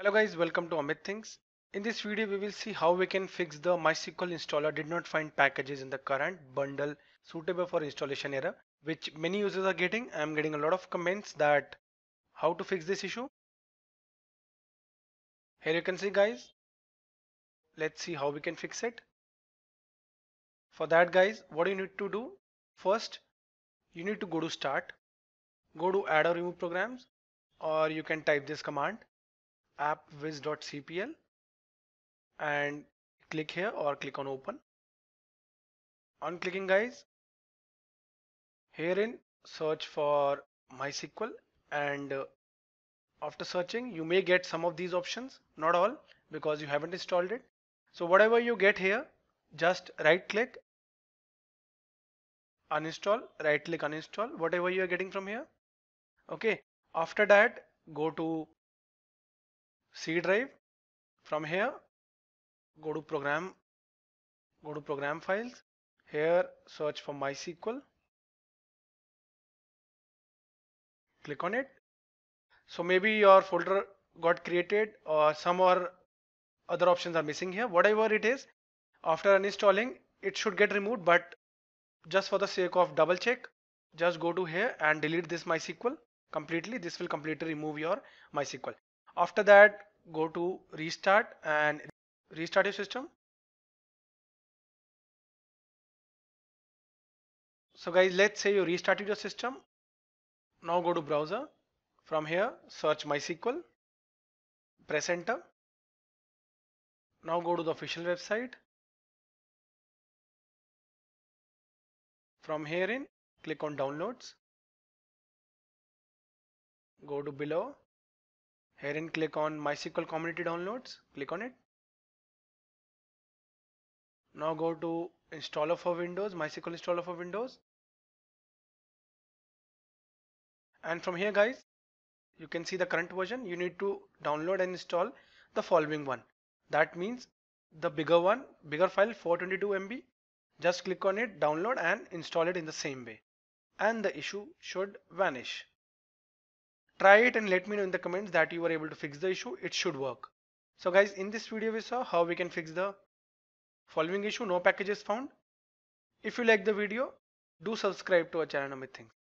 Hello guys, welcome to Amit Things. In this video, we will see how we can fix the MySQL installer did not find packages in the current bundle suitable for installation error, which many users are getting. I'm getting a lot of comments that how to fix this issue. Here you can see guys. Let's see how we can fix it. For that guys, what you need to do? First, you need to go to start, go to add or remove programs, or you can type this command appwiz.cpl and click here or click on open. On clicking guys, herein search for MySQL and uh, after searching you may get some of these options, not all because you haven't installed it. So whatever you get here, just right click uninstall right click uninstall whatever you are getting from here okay after that go to C drive. From here, go to program, go to program files. Here, search for MySQL. Click on it. So maybe your folder got created or some or other options are missing here. Whatever it is, after uninstalling, it should get removed. But just for the sake of double check, just go to here and delete this MySQL completely. This will completely remove your MySQL. After that, go to restart and restart your system. So guys, let's say you restarted your system. Now go to browser. From here, search MySQL. Press enter. Now go to the official website. From here in, click on downloads. Go to below here and click on MySQL Community Downloads. Click on it. Now go to installer for Windows, MySQL installer for Windows. And from here guys, you can see the current version. You need to download and install the following one. That means the bigger one, bigger file 422 MB. Just click on it, download and install it in the same way. And the issue should vanish. Try it and let me know in the comments that you were able to fix the issue. It should work. So guys, in this video we saw how we can fix the following issue, no packages found. If you like the video, do subscribe to our channel Amit Things.